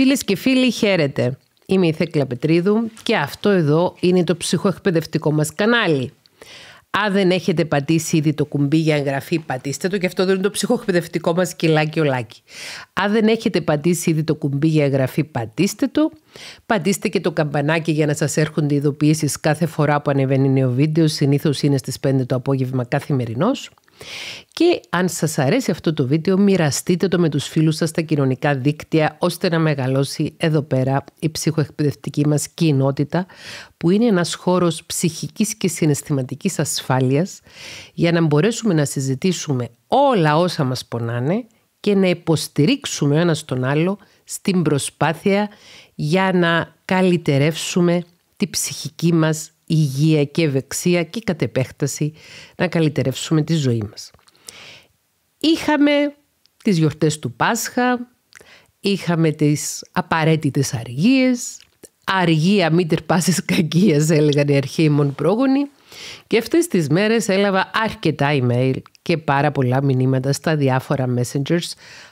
Φίλες και φίλοι, χαίρετε. Είμαι η Θέκλα Πετρίδου και αυτό εδώ είναι το ψυχοεκπαιδευτικό μας κανάλι. Αν δεν έχετε πατήσει ήδη το κουμπί για εγγραφή, πατήστε το και αυτό δεν είναι το ψυχοεκπαιδευτικό μας κυλάκι ολάκι. Αν δεν έχετε πατήσει ήδη το κουμπί για εγγραφή, πατήστε το. Πατήστε και το καμπανάκι για να σας έρχονται ειδοποιήσεις κάθε φορά που ανεβαίνει νέο βίντεο. Συνήθως είναι στις 5 το απόγευμα καθημερινό. Και αν σας αρέσει αυτό το βίντεο μοιραστείτε το με τους φίλους σας στα κοινωνικά δίκτυα ώστε να μεγαλώσει εδώ πέρα η ψυχοεκπαιδευτική μας κοινότητα που είναι ένας χώρος ψυχικής και συναισθηματικής ασφάλειας για να μπορέσουμε να συζητήσουμε όλα όσα μας πονάνε και να υποστηρίξουμε ο ένας τον άλλο στην προσπάθεια για να καλυτερεύσουμε τη ψυχική μας υγεία και ευεξία και κατ' επέκταση να καλυτερεύσουμε τη ζωή μας. Είχαμε τις γιορτές του Πάσχα, είχαμε τις απαραίτητες αργίες, αργία μη τερπάσεις κακίας έλεγαν οι αρχαίοι μον πρόγονοι και αυτές τις μέρες έλαβα αρκετά email και πάρα πολλά μηνύματα στα διάφορα messengers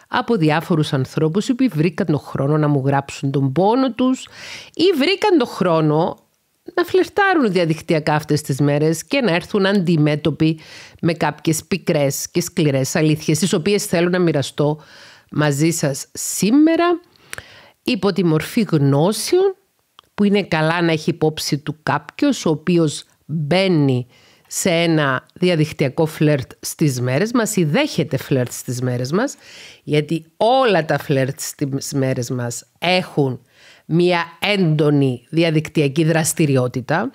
από διάφορους ανθρώπους οποίοι βρήκαν τον χρόνο να μου γράψουν τον πόνο τους ή βρήκαν τον χρόνο να φλερτάρουν διαδικτυακά αυτές τις μέρες και να έρθουν αντιμέτωποι με κάποιες πικρές και σκληρές αλήθειες τις οποίες θέλω να μοιραστώ μαζί σας σήμερα υπό τη μορφή γνώσεων που είναι καλά να έχει υπόψη του κάποιος ο οποίος μπαίνει σε ένα διαδικτυακό φλερτ στις μέρες μας ή δέχεται φλερτ στις μέρες μας γιατί όλα τα φλερτ στις μέρες μας έχουν μια έντονη διαδικτυακή δραστηριότητα.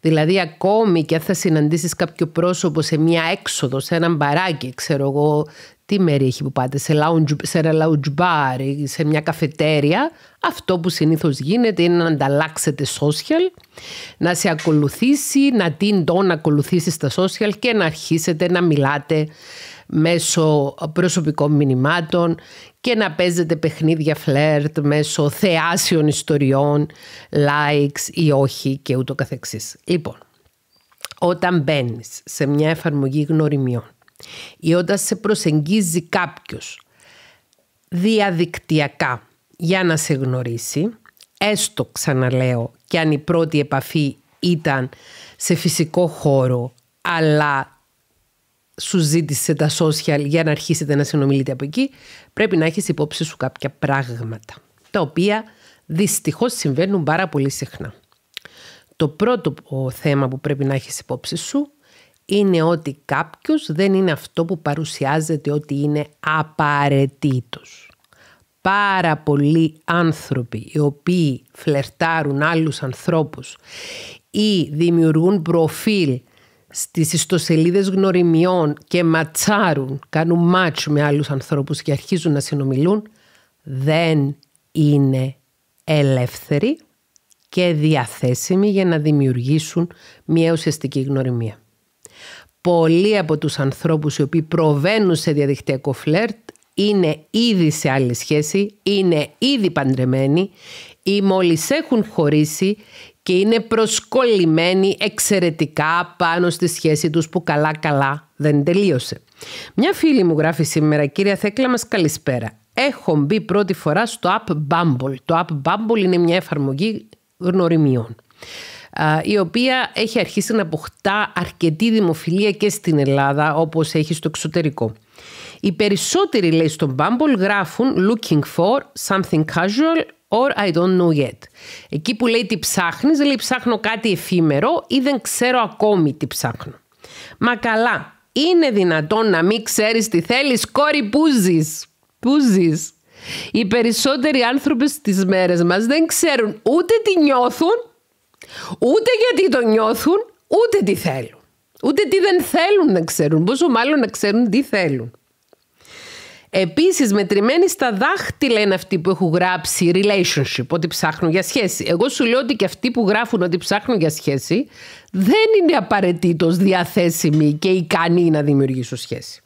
Δηλαδή ακόμη και αν θα συναντήσεις κάποιο πρόσωπο σε μια έξοδο, σε έναν μπαράκι, ξέρω εγώ, τι μέρη έχει που πάτε, σε, σε ένα lounge bar ή σε μια καφετέρια, αυτό που συνήθως γίνεται είναι να ανταλλάξετε social, να σε ακολουθήσει, να την τον ακολουθήσει στα social και να αρχίσετε να μιλάτε, μέσω προσωπικών μηνυμάτων και να παίζετε παιχνίδια φλερτ μέσω θεάσιων ιστοριών, likes ή όχι και ούτω καθεξής. Λοιπόν, όταν μπαίνεις σε μια εφαρμογή γνωριμιών ή όταν σε προσεγγίζει κάποιος διαδικτυακά για να σε γνωρίσει, έστω ξαναλέω και αν η πρώτη επαφή ήταν σε φυσικό χώρο αλλά σου ζήτησε τα social για να αρχίσετε να συνομιλείτε από εκεί, πρέπει να έχεις υπόψη σου κάποια πράγματα, τα οποία δυστυχώς συμβαίνουν πάρα πολύ συχνά. Το πρώτο θέμα που πρέπει να έχεις υπόψη σου είναι ότι κάποιος δεν είναι αυτό που παρουσιάζεται ότι είναι απαραίτητος. Πάρα πολλοί άνθρωποι οι οποίοι φλερτάρουν άλλους ανθρώπους ή δημιουργούν προφίλ στις ιστοσελίδες γνωριμιών και ματσάρουν, κάνουν μάτσο με άλλους ανθρώπους και αρχίζουν να συνομιλούν, δεν είναι ελεύθεροι και διαθέσιμοι για να δημιουργήσουν μια ουσιαστική γνωριμία. Πολλοί από τους ανθρώπους οι οποίοι προβαίνουν σε διαδικτυακό φλερτ είναι ήδη σε άλλη σχέση, είναι ήδη παντρεμένοι ή μόλις έχουν χωρίσει και είναι προσκολλημένοι εξαιρετικά πάνω στη σχέση τους που καλά καλά δεν τελείωσε. Μια φίλη μου γράφει σήμερα «Κύρια Θέκλα μας καλησπέρα. Έχω μπει πρώτη φορά στο App Bumble. Το App Bumble είναι μια εφαρμογή γνωριμιών η οποία έχει αρχίσει να αποκτά αρκετή δημοφιλία και στην Ελλάδα όπως έχει στο εξωτερικό. Οι περισσότεροι λέει στον Bumble γράφουν looking for something casual or I don't know yet. Εκεί που λέει τι ψάχνεις, λέει ψάχνω κάτι εφήμερο ή δεν ξέρω ακόμη τι ψάχνω. Μα καλά, είναι δυνατόν να μην ξέρεις τι θέλεις, κόρη που ζεις. Που ζεις. Οι περισσότεροι άνθρωποι στις μέρες μας δεν ξέρουν ούτε τι νιώθουν, ούτε γιατί το νιώθουν, ούτε τι θέλουν. Ούτε τι δεν θέλουν να ξέρουν, πόσο μάλλον να ξέρουν τι θέλουν. Επίσης, μετρημένοι στα δάχτυλα είναι αυτοί που έχουν γράψει relationship, ότι ψάχνουν για σχέση. Εγώ σου λέω ότι και αυτοί που γράφουν ότι ψάχνουν για σχέση δεν είναι απαραίτητος διαθέσιμοι και ικανοί να δημιουργήσουν σχέση.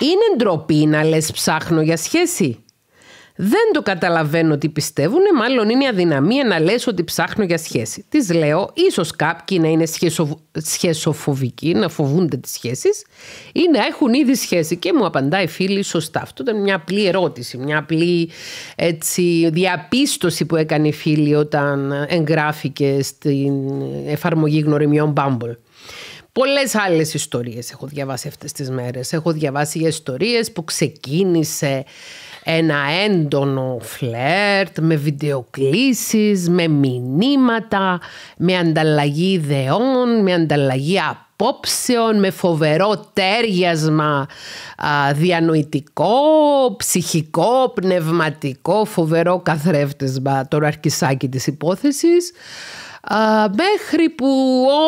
Είναι ντροπή να λες ψάχνω για σχέση δεν το καταλαβαίνω τι πιστεύουν, μάλλον είναι αδυναμία να λες ότι ψάχνω για σχέση. Τις λέω, ίσως κάποιοι να είναι σχεσο... σχεσοφοβικοί, να φοβούνται τις σχέσεις... ή να έχουν ήδη σχέση. Και μου απαντάει φίλη, σωστά. Αυτό ήταν μια απλή ερώτηση, μια απλή έτσι, διαπίστωση που έκανε η φίλη όταν εγγράφηκε στην εφαρμογή γνωριμιών Bumble. Πολλές άλλες ιστορίες έχω διαβάσει αυτές τις μέρες. Έχω διαβάσει ιστορίες που ξεκίνησε ένα έντονο φλερτ με βιντεοκλήσεις, με μηνύματα, με ανταλλαγή ιδεών, με ανταλλαγή απόψεων, με φοβερό τέριασμα διανοητικό, ψυχικό, πνευματικό, φοβερό καθρέφτεσμα το αρχισάκι της υπόθεσης. μέχρι που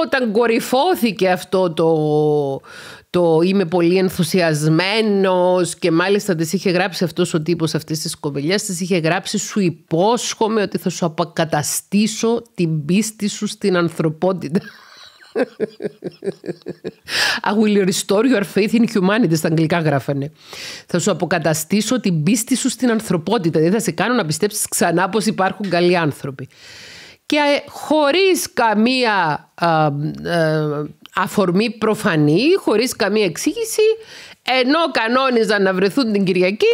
όταν κορυφώθηκε αυτό το, το είμαι πολύ ενθουσιασμένος και μάλιστα τις είχε γράψει αυτός ο τύπος αυτής της κοπελιάς. τις είχε γράψει σου υπόσχομαι ότι θα σου αποκαταστήσω την πίστη σου στην ανθρωπότητα. I will restore your faith in humanity στα αγγλικά γράφανε. Θα σου αποκαταστήσω την πίστη σου στην ανθρωπότητα. Δεν δηλαδή θα σε κάνω να πιστέψεις ξανά πώ υπάρχουν καλοί άνθρωποι. Και ε, χωρίς καμία α, ε, αφορμή προφανή, χωρίς καμία εξήγηση, ενώ κανόνιζαν να βρεθούν την Κυριακή,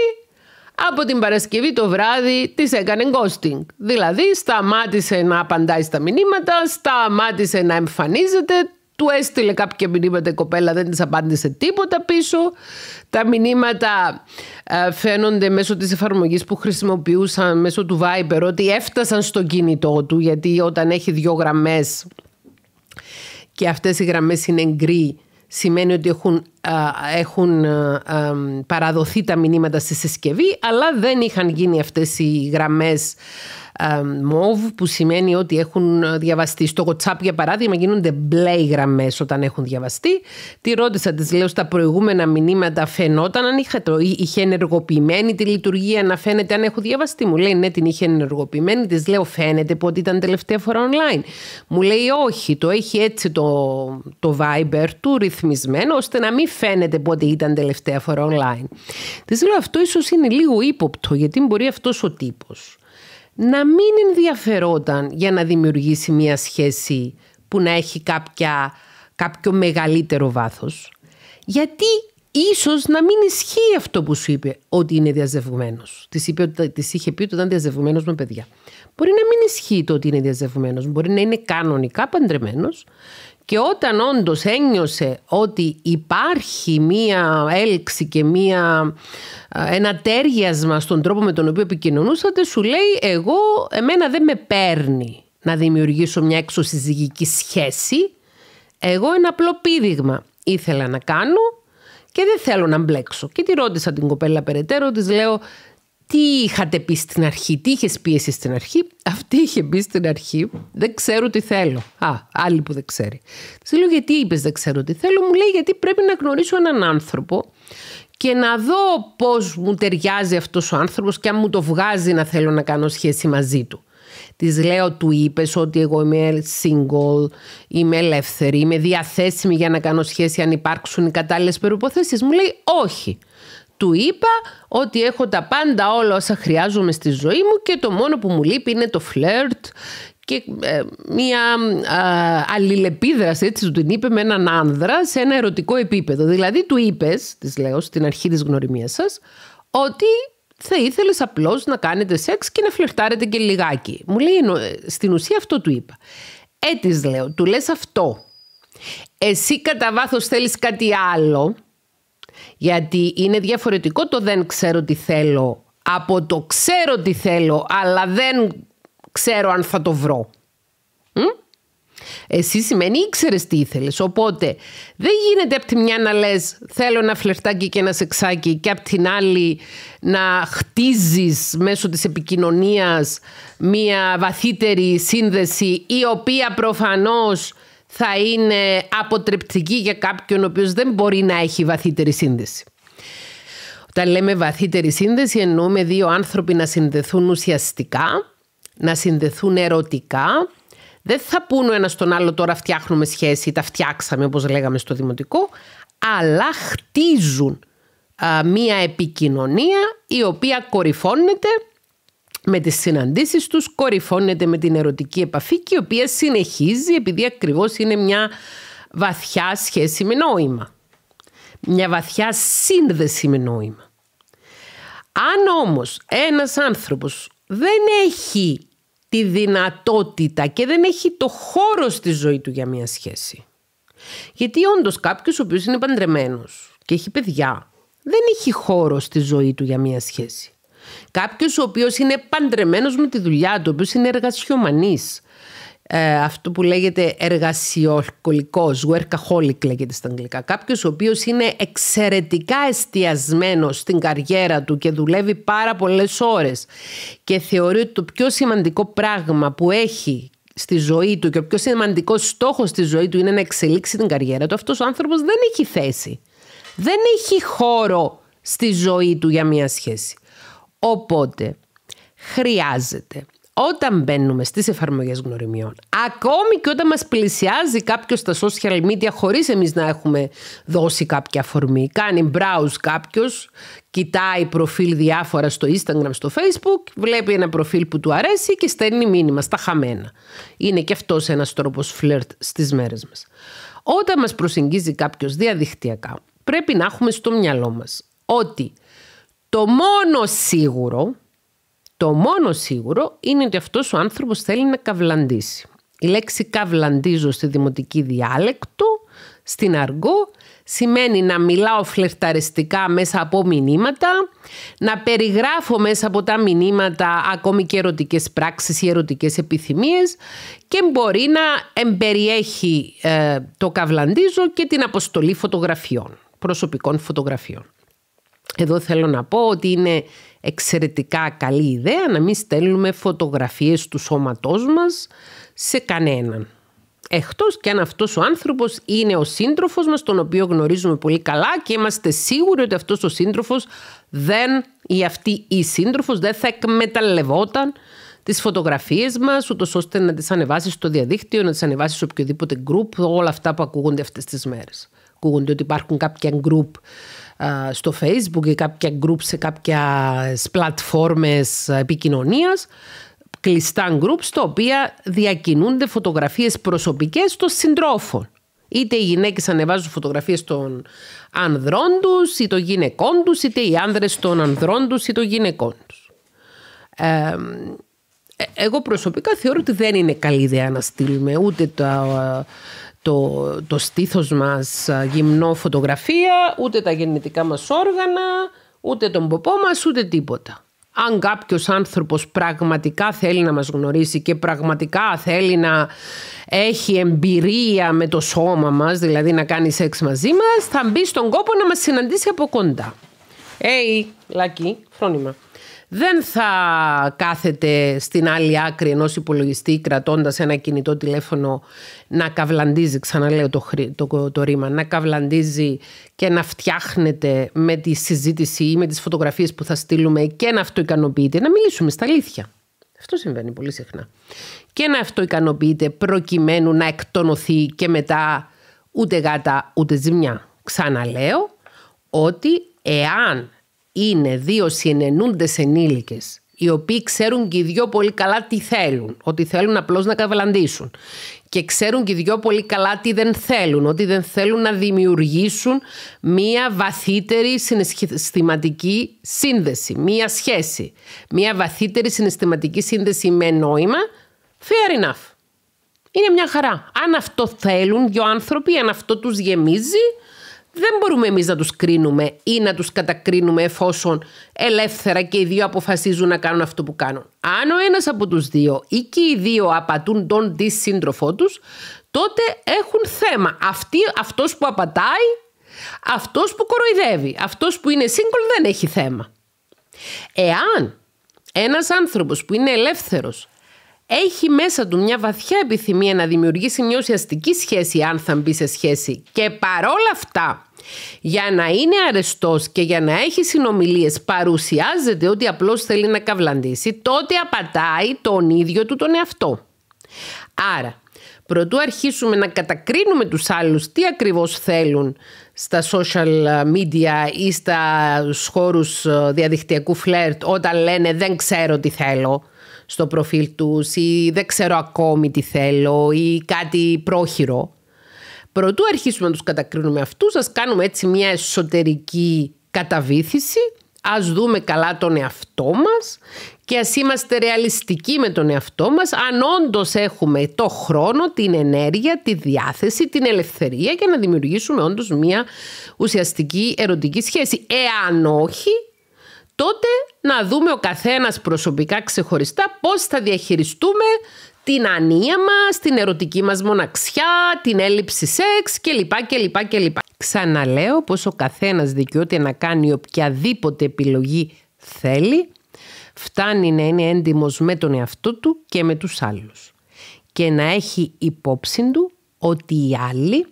από την Παρασκευή το βράδυ της έκανε ghosting. Δηλαδή σταμάτησε να απαντάει στα μηνύματα, σταμάτησε να εμφανίζεται, του έστειλε κάποια μηνύματα η κοπέλα, δεν της απάντησε τίποτα πίσω. Τα μηνύματα ε, φαίνονται μέσω της εφαρμογής που χρησιμοποιούσαν μέσω του Viber ότι έφτασαν στο κινητό του γιατί όταν έχει δυο γραμμές και αυτές οι γραμμές είναι γκρι, σημαίνει ότι έχουν, έχουν α, παραδοθεί τα μηνύματα στη συσκευή, αλλά δεν είχαν γίνει αυτές οι γραμμές μόβ που σημαίνει ότι έχουν διαβαστεί. Στο WhatsApp για παράδειγμα γίνονται μπλε οι γραμμές όταν έχουν διαβαστεί. Τη ρώτησα, της λέω στα προηγούμενα μηνύματα φαινόταν αν είχε, το, είχε ενεργοποιημένη τη λειτουργία να φαίνεται αν έχω διαβαστεί. Μου λέει ναι την είχε ενεργοποιημένη, της λέω φαίνεται πότε ήταν τελευταία φορά online. Μου λέει όχι, το έχει έτσι το, το Viber του ρυθμισμένο ώστε να μην φαίνεται πότε ήταν τελευταία φορά online. Της λέω αυτό ίσως είναι λίγο ύποπτο γιατί μπορεί αυτός ο τύπος να μην ενδιαφερόταν για να δημιουργήσει μια σχέση που να έχει κάποια, κάποιο μεγαλύτερο βάθος. Γιατί ίσως να μην ισχύει αυτό που σου είπε ότι είναι διαζευγμένος. Της, είπε της είχε πει ότι ήταν διαζευγμένος με παιδιά. Μπορεί να μην ισχύει το ότι είναι διαζευγμένος, Μπορεί να είναι κανονικά παντρεμένος και όταν όντως ένιωσε ότι υπάρχει μία έλξη και μία, ένα τέριασμα στον τρόπο με τον οποίο επικοινωνούσατε, σου λέει εγώ, εμένα δεν με παίρνει να δημιουργήσω μια εξωσυζυγική σχέση. Εγώ ένα απλό πήδηγμα ήθελα να κάνω και δεν θέλω να μπλέξω. Και τη ρώτησα την κοπέλα περαιτέρω, της λέω τι είχατε πει στην αρχή, τι είχες πει εσύ στην αρχή. Αυτή είχε πει στην αρχή, δεν ξέρω τι θέλω. Α, άλλη που δεν ξέρει. Της λέω, γιατί είπες δεν ξέρω τι θέλω. Μου λέει, γιατί πρέπει να γνωρίσω έναν άνθρωπο και να δω πώς μου ταιριάζει αυτός ο άνθρωπος και αν μου το βγάζει να θέλω να κάνω σχέση μαζί του. Της λέω, του είπες ότι εγώ είμαι single, είμαι ελεύθερη, είμαι διαθέσιμη για να κάνω σχέση αν υπάρξουν οι κατάλληλες προποθέσει. Μου λέει, Όχι του είπα ότι έχω τα πάντα όλα όσα χρειάζομαι στη ζωή μου και το μόνο που μου λείπει είναι το φλερτ και ε, μια αλληλεπίδραση, έτσι του την είπε, με έναν άνδρα σε ένα ερωτικό επίπεδο. Δηλαδή του είπες, της λέω στην αρχή της γνωριμίας σας, ότι θα ήθελες απλώς να κάνετε σεξ και να φλερτάρετε και λιγάκι. Μου λέει, ε, στην ουσία αυτό του είπα. Ε, λέω, του λες αυτό. Εσύ κατά βάθος θέλεις κάτι άλλο γιατί είναι διαφορετικό το δεν ξέρω τι θέλω από το ξέρω τι θέλω, αλλά δεν ξέρω αν θα το βρω. Εσύ σημαίνει ήξερες τι ήθελες. Οπότε δεν γίνεται από τη μια να λες: Θέλω ένα φλερτάκι και ένα σεξάκι, και από την άλλη να χτίζεις μέσω της επικοινωνίας μια βαθύτερη σύνδεση, η οποία προφανώς θα είναι αποτρεπτική για κάποιον ο οποίος δεν μπορεί να έχει βαθύτερη σύνδεση. Όταν λέμε βαθύτερη σύνδεση εννοούμε δύο άνθρωποι να συνδεθούν ουσιαστικά, να συνδεθούν ερωτικά. Δεν θα πούνε ένα στον άλλο τώρα φτιάχνουμε σχέση, τα φτιάξαμε όπως λέγαμε στο δημοτικό, αλλά χτίζουν μία επικοινωνία η οποία κορυφώνεται με τις συναντήσεις τους κορυφώνεται με την ερωτική επαφή και η οποία συνεχίζει επειδή ακριβώς είναι μια βαθιά σχέση με νόημα. Μια βαθιά σύνδεση με νόημα. Αν όμως ένας άνθρωπος δεν έχει τη δυνατότητα και δεν έχει το χώρο στη ζωή του για μια σχέση. Γιατί όντως κάποιος ο οποίος είναι παντρεμένος και έχει παιδιά δεν έχει χώρο στη ζωή του για μια σχέση. Κάποιος ο οποίος είναι παντρεμένος με τη δουλειά του, ο οποίος είναι εργασιομανής. Ε, αυτό που λέγεται εργασιοκολικός, workaholic λέγεται στα αγγλικά. Κάποιος ο οποίος είναι εξαιρετικά εστιασμένος στην καριέρα του και δουλεύει πάρα πολλές ώρες και θεωρεί ότι το πιο σημαντικό πράγμα που έχει στη ζωή του και ο πιο σημαντικός στόχος στη ζωή του είναι να εξελίξει την καριέρα του, αυτός ο άνθρωπος δεν έχει θέση. Δεν έχει χώρο στη ζωή του για μια σχέση. Οπότε χρειάζεται όταν μπαίνουμε στις εφαρμογές γνωριμιών, ακόμη και όταν μας πλησιάζει κάποιος στα social media χωρίς εμείς να έχουμε δώσει κάποια αφορμή, κάνει browse κάποιος, κοιτάει προφίλ διάφορα στο Instagram, στο Facebook, βλέπει ένα προφίλ που του αρέσει και στέλνει μήνυμα στα χαμένα. Είναι και αυτός ένας τρόπος φλερτ στις μέρες μας. Όταν μας προσεγγίζει κάποιος διαδικτυακά, πρέπει να έχουμε στο μυαλό μας ότι το μόνο σίγουρο, το μόνο σίγουρο είναι ότι αυτός ο άνθρωπος θέλει να καυλαντήσει. Η λέξη καυλαντίζω στη δημοτική διάλεκτο, στην αργό, σημαίνει να μιλάω φλερταριστικά μέσα από μηνύματα, να περιγράφω μέσα από τα μηνύματα ακόμη και ερωτικές πράξεις ή ερωτικές επιθυμίες και μπορεί να εμπεριέχει ε, το καυλαντίζω και την αποστολή φωτογραφιών, προσωπικών φωτογραφιών. Εδώ θέλω να πω ότι είναι εξαιρετικά καλή ιδέα να μην στέλνουμε φωτογραφίες του σώματός μας σε κανέναν. Εκτός και αν αυτός ο άνθρωπος είναι ο σύντροφος μας, τον οποίο γνωρίζουμε πολύ καλά και είμαστε σίγουροι ότι αυτός ο σύντροφος δεν, ή αυτή η σύντροφος δεν θα εκμεταλλευόταν τις φωτογραφίες μας, ούτως ώστε να τις ανεβάσει στο διαδίκτυο, να τις ανεβάσει σε οποιοδήποτε group, όλα αυτά που ακούγονται αυτές τις μέρες ακούγονται ότι υπάρχουν κάποια group ε, στο facebook ή κάποια group σε κάποια πλατφόρμες επικοινωνίας κλειστά groups τα οποία διακινούνται φωτογραφίες προσωπικές των συντρόφων. Είτε οι γυναίκες ανεβάζουν φωτογραφίες των ανδρών τους ή των γυναικών τους, είτε οι άνδρες των ανδρών τους ή των γυναικών τους. Ε, εγώ προσωπικά θεωρώ ότι δεν είναι καλή ιδέα να στείλουμε ούτε τα, το, το στήθος μας γυμνό φωτογραφία, ούτε τα γεννητικά μας όργανα, ούτε τον ποπό μας, ούτε τίποτα. Αν κάποιος άνθρωπος πραγματικά θέλει να μας γνωρίσει και πραγματικά θέλει να έχει εμπειρία με το σώμα μας, δηλαδή να κάνει σεξ μαζί μας, θα μπει στον κόπο να μας συναντήσει από κοντά. Hey, Λακή, φρόνημα δεν θα κάθεται στην άλλη άκρη ενός υπολογιστή κρατώντας ένα κινητό τηλέφωνο να καβλαντίζει, ξαναλέω το, το, το ρήμα, να καβλαντίζει και να φτιάχνεται με τη συζήτηση ή με τις φωτογραφίες που θα στείλουμε και να αυτοικανοποιείται, να μιλήσουμε στα αλήθεια. Αυτό συμβαίνει πολύ συχνά. Και να αυτοικανοποιείται προκειμένου να εκτονωθεί και μετά ούτε γάτα ούτε ζημιά. Ξαναλέω ότι εάν είναι δύο συνενούντες ενήλικες οι οποίοι ξέρουν και οι δυο πολύ καλά τι θέλουν, ότι θέλουν απλώς να καβαλαντήσουν και ξέρουν και οι δυο πολύ καλά τι δεν θέλουν, ότι δεν θέλουν να δημιουργήσουν μία βαθύτερη συναισθηματική σύνδεση, μία σχέση, μία βαθύτερη συναισθηματική σύνδεση με νόημα, fair enough. Είναι μια χαρά. Αν αυτό θέλουν δυο άνθρωποι, αν αυτό τους γεμίζει, δεν μπορούμε εμείς να τους κρίνουμε ή να τους κατακρίνουμε εφόσον ελεύθερα και οι δύο αποφασίζουν να κάνουν αυτό που κάνουν. Αν ο ένας από τους δύο ή και οι δύο απατούν τον τη σύντροφό τους, τότε έχουν θέμα. Αυτή, αυτός που απατάει, αυτός που κοροϊδεύει, αυτός που είναι single δεν έχει θέμα. Εάν ένας άνθρωπος που είναι ελεύθερος έχει μέσα του μια βαθιά επιθυμία να δημιουργήσει μια ουσιαστική σχέση αν θα μπει σε σχέση και παρόλα αυτά για να είναι αρεστός και για να έχει συνομιλίες παρουσιάζεται ότι απλώς θέλει να καυλαντήσει, τότε απατάει τον ίδιο του τον εαυτό. Άρα, προτού αρχίσουμε να κατακρίνουμε τους άλλους τι ακριβώς θέλουν στα social media ή στα χώρους ε, διαδικτυακού φλερτ όταν λένε δεν ξέρω τι θέλω στο προφίλ τους ή δεν ξέρω ακόμη τι θέλω ή κάτι πρόχειρο Προτού αρχίσουμε να τους κατακρίνουμε αυτούς, ας κάνουμε έτσι μια εσωτερική καταβήθηση, ας δούμε καλά τον εαυτό μας και ας είμαστε ρεαλιστικοί με τον εαυτό μας, αν όντως έχουμε το χρόνο, την ενέργεια, τη διάθεση, την ελευθερία για να δημιουργήσουμε όντως μια ουσιαστική ερωτική σχέση. Εάν όχι, τότε να δούμε ο καθένας προσωπικά ξεχωριστά πώς θα διαχειριστούμε την ανία μας, την ερωτική μας μοναξιά, την έλλειψη σεξ κλπ. κλπ, κλπ. Ξαναλέω πως ο καθένας δικαιούται να κάνει οποιαδήποτε επιλογή θέλει, φτάνει να είναι έντιμος με τον εαυτό του και με τους άλλους και να έχει υπόψη του ότι οι άλλοι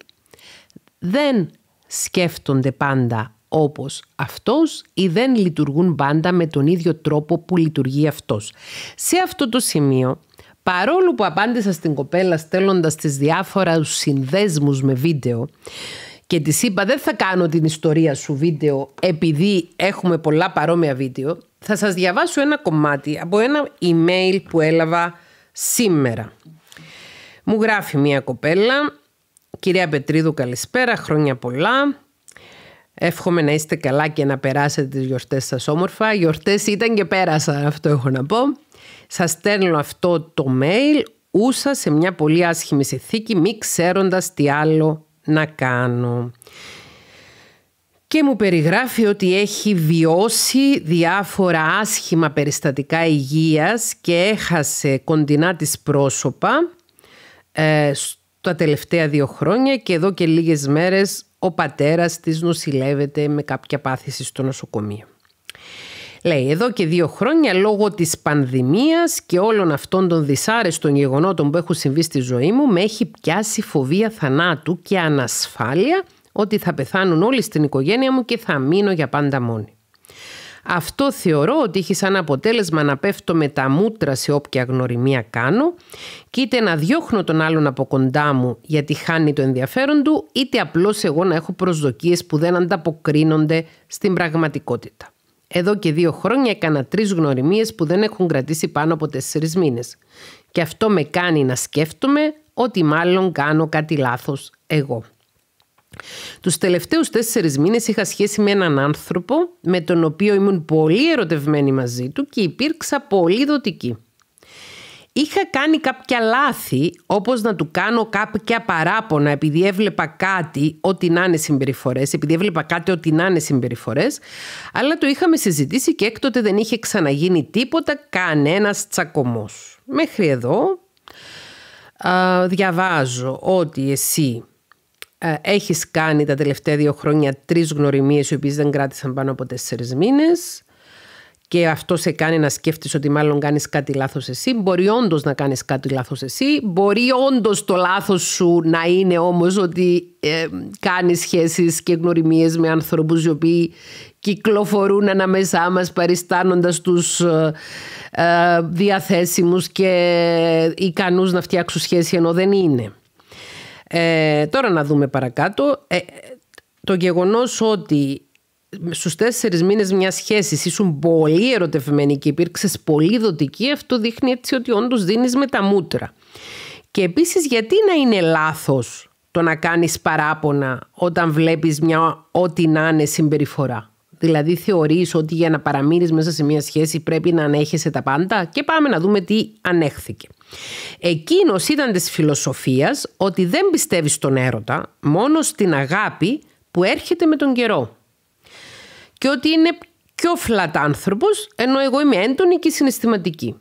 δεν σκέφτονται πάντα όπως αυτός ή δεν λειτουργούν πάντα με τον ίδιο τρόπο που λειτουργεί αυτός. Σε αυτό το σημείο Παρόλο που απάντησα στην κοπέλα στέλνοντας τι διάφορα συνδέσμους με βίντεο και της είπα δεν θα κάνω την ιστορία σου βίντεο επειδή έχουμε πολλά παρόμοια βίντεο, θα σας διαβάσω ένα κομμάτι από ένα email που έλαβα σήμερα. Μου γράφει μια κοπέλα, κυρία Πετρίδου καλησπέρα, χρόνια πολλά. Εύχομαι να είστε καλά και να περάσετε τις γιορτές σας όμορφα. Γιορτές, ήταν και πέρασαν, αυτό έχω να πω. Σας στέλνω αυτό το mail ούσα σε μια πολύ άσχημη συνθήκη μη ξέροντας τι άλλο να κάνω. Και μου περιγράφει ότι έχει βιώσει διάφορα άσχημα περιστατικά υγείας και έχασε κοντινά της πρόσωπα ε, τα τελευταία δύο χρόνια και εδώ και λίγες μέρες ο πατέρας της νοσηλεύεται με κάποια πάθηση στο νοσοκομείο. Λέει, εδώ και δύο χρόνια λόγω της πανδημίας και όλων αυτών των δυσάρεστων γεγονότων που έχουν συμβεί στη ζωή μου, με έχει πιάσει φοβία θανάτου και ανασφάλεια ότι θα πεθάνουν όλοι στην οικογένεια μου και θα μείνω για πάντα μόνη. Αυτό θεωρώ ότι έχει σαν αποτέλεσμα να πέφτω με τα μούτρα σε όποια γνωριμία κάνω και είτε να διώχνω τον άλλον από κοντά μου γιατί χάνει το ενδιαφέρον του είτε απλώς εγώ να έχω προσδοκίες που δεν ανταποκρίνονται στην πραγματικότητα. Εδώ και δύο χρόνια έκανα τρεις γνωριμίες που δεν έχουν κρατήσει πάνω από τέσσερις μήνες. Και αυτό με κάνει να σκέφτομαι ότι μάλλον κάνω κάτι λάθος εγώ. Τους τελευταίους τέσσερις μήνες είχα σχέση με έναν άνθρωπο με τον οποίο ήμουν πολύ ερωτευμένη μαζί του και υπήρξα πολύ δοτική. Είχα κάνει κάποια λάθη, όπως να του κάνω κάποια παράπονα επειδή έβλεπα κάτι ότι να είναι συμπεριφορές, επειδή έβλεπα κάτι ότι να είναι συμπεριφορές, αλλά το είχαμε συζητήσει και έκτοτε δεν είχε ξαναγίνει τίποτα, κανένας τσακωμός. Μέχρι εδώ α, διαβάζω ότι εσύ α, έχεις κάνει τα τελευταία δύο χρόνια τρεις γνωριμίες οι οποίες δεν κράτησαν πάνω από τέσσερις μήνες και αυτό σε κάνει να σκέφτεσαι ότι μάλλον κάνεις κάτι λάθος εσύ. Μπορεί όντως να κάνεις κάτι λάθος εσύ. Μπορεί όντως το λάθος σου να είναι όμως ότι ε, κάνεις σχέσεις και γνωριμίες με ανθρώπους οι οποίοι κυκλοφορούν ανάμεσά μας παριστάνοντας τους ε, ε διαθέσιμους και ικανούς να φτιάξουν σχέση ενώ δεν είναι. Ε, τώρα να δούμε παρακάτω. Ε, το γεγονός ότι στους τέσσερις μήνες μιας σχέσης ήσουν πολύ ερωτευμένη και υπήρξες πολύ δοτική, αυτό δείχνει έτσι ότι όντως δίνεις με τα μούτρα. Και επίσης, γιατί να είναι λάθος το να κάνεις παράπονα όταν βλέπεις μια ό,τι να είναι συμπεριφορά. Δηλαδή θεωρείς ότι για να παραμείνεις μέσα σε μια σχέση πρέπει να ανέχεσαι τα πάντα και πάμε να δούμε τι ανέχθηκε. Εκείνος ήταν της φιλοσοφίας ότι δεν πιστεύεις στον έρωτα, μόνο στην αγάπη που έρχεται με τον καιρό και ότι είναι πιο φλατ άνθρωπος, ενώ εγώ είμαι έντονη και συναισθηματική.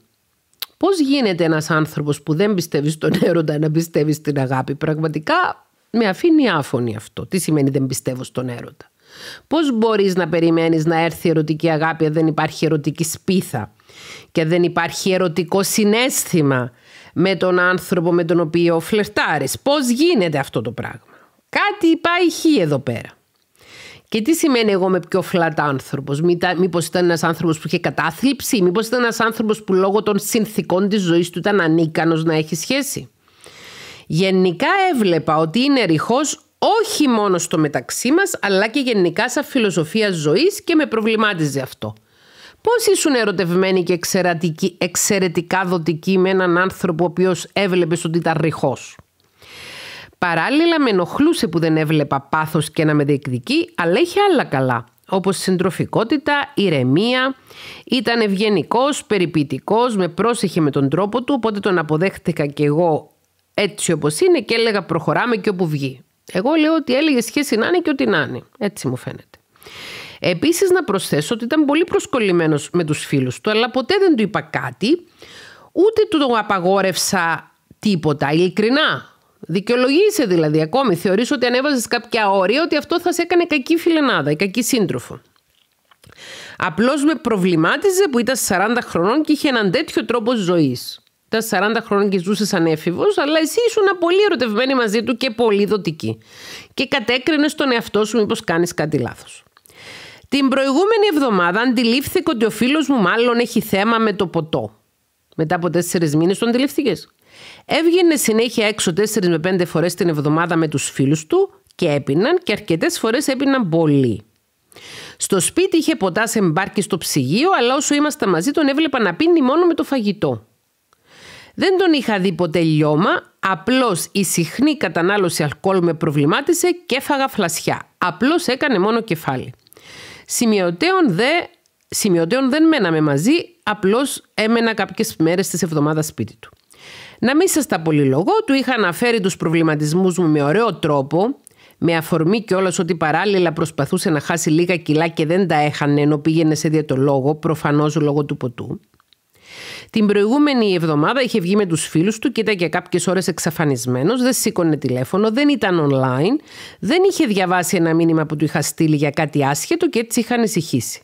Πώς γίνεται ένας άνθρωπος που δεν πιστεύει στον έρωτα να πιστεύει στην αγάπη. Πραγματικά με αφήνει άφωνη αυτό. Τι σημαίνει δεν πιστεύω στον έρωτα. Πώς μπορείς να περιμένεις να έρθει η ερωτική αγάπη αν δεν υπάρχει ερωτική σπίθα και δεν υπάρχει ερωτικό συνέστημα με τον άνθρωπο με τον οποίο φλερτάρεις. Πώς γίνεται αυτό το πράγμα. Κάτι υπάρχει εδώ πέρα. Και τι σημαίνει εγώ με πιο φλατ άνθρωπο. Μήπως ήταν ένας άνθρωπος που είχε κατάθλιψη, Μήπως ήταν ένας άνθρωπος που λόγω των συνθήκων της ζωής του ήταν ανίκανος να έχει σχέση. Γενικά έβλεπα ότι είναι ρηχός όχι μόνο στο μεταξύ μας, αλλά και γενικά σαν φιλοσοφία ζωής και με προβλημάτιζε αυτό. Πώς ήσουν ερωτευμένοι και εξαιρετικά δοτική με έναν άνθρωπο ο οποίος έβλεπες ότι ήταν ρηχός. Παράλληλα, με ενοχλούσε που δεν έβλεπα πάθος και να με διεκδικεί, αλλά είχε άλλα καλά. Όπως συντροφικότητα, ηρεμία. Ήταν ευγενικός, περιποιητικός, με πρόσεχε με τον τρόπο του, οπότε τον αποδέχτηκα κι εγώ έτσι όπως είναι και έλεγα προχωράμε και όπου βγει. Εγώ λέω ότι έλεγε σχέση να είναι και ότι να είναι. Έτσι μου φαίνεται. Επίσης να προσθέσω ότι ήταν πολύ προσκολλημένος με τους φίλους του, αλλά ποτέ δεν του είπα κάτι, ούτε του απαγόρευσα τίποτα, ειλικρινά. Δικαιολογήσε δηλαδή ακόμη. Θεωρείς ότι ανέβαζε κάποια όρια ότι αυτό θα σε έκανε κακή φιλενάδα ή κακή σύντροφο. Απλώς με προβλημάτιζε που ήταν 40 χρονών και είχε έναν τέτοιο τρόπο ζωής. Ήταν 40 χρόνια και ζούσες σαν αλλά εσύ ήσουν πολύ ερωτευμένη μαζί του και πολύ δοτική. Και κατέκρινες τον εαυτό σου, μήπως κάνεις κάτι λάθος. Την προηγούμενη εβδομάδα αντιλήφθηκα ότι ο φίλος μου μάλλον έχει θέμα με το ποτό. Μετά από τέσσερις μήνες το αντιληφθήκε. Έβγαινε συνέχεια έξω 4 με 5 φορές την εβδομάδα με τους φίλους του και έπιναν και αρκετές φορές έπιναν πολύ. Στο σπίτι είχε ποτάς σε μπάρκι στο ψυγείο, αλλά όσο ήμασταν μαζί τον έβλεπα να πίνει μόνο με το φαγητό. Δεν τον είχα δει ποτέ λιώμα, απλώς η συχνή κατανάλωση αλκοόλ με προβλημάτισε και έφαγα φλασιά. Απλώς έκανε μόνο κεφάλι. Σημειωτέων, δε, σημειωτέων δεν μέναμε μαζί, απλώς έμενα κάποιες μέρες της εβδομάδας σπίτι του. Να μην σας τα πολυλογώ, του είχα αναφέρει τους προβληματισμούς μου με ωραίο τρόπο, με αφορμή κιόλας ότι παράλληλα προσπαθούσε να χάσει λίγα κιλά και δεν τα έχανε ενώ πήγαινε σε διατολόγο, προφανώς λόγω του ποτού. Την προηγούμενη εβδομάδα είχε βγει με τους φίλους του, και ήταν και κάποιες ώρες εξαφανισμένος, δεν σήκωνε τηλέφωνο, δεν ήταν online, δεν είχε διαβάσει ένα μήνυμα που του είχα στείλει για κάτι άσχετο και έτσι είχαν ησυχήσει.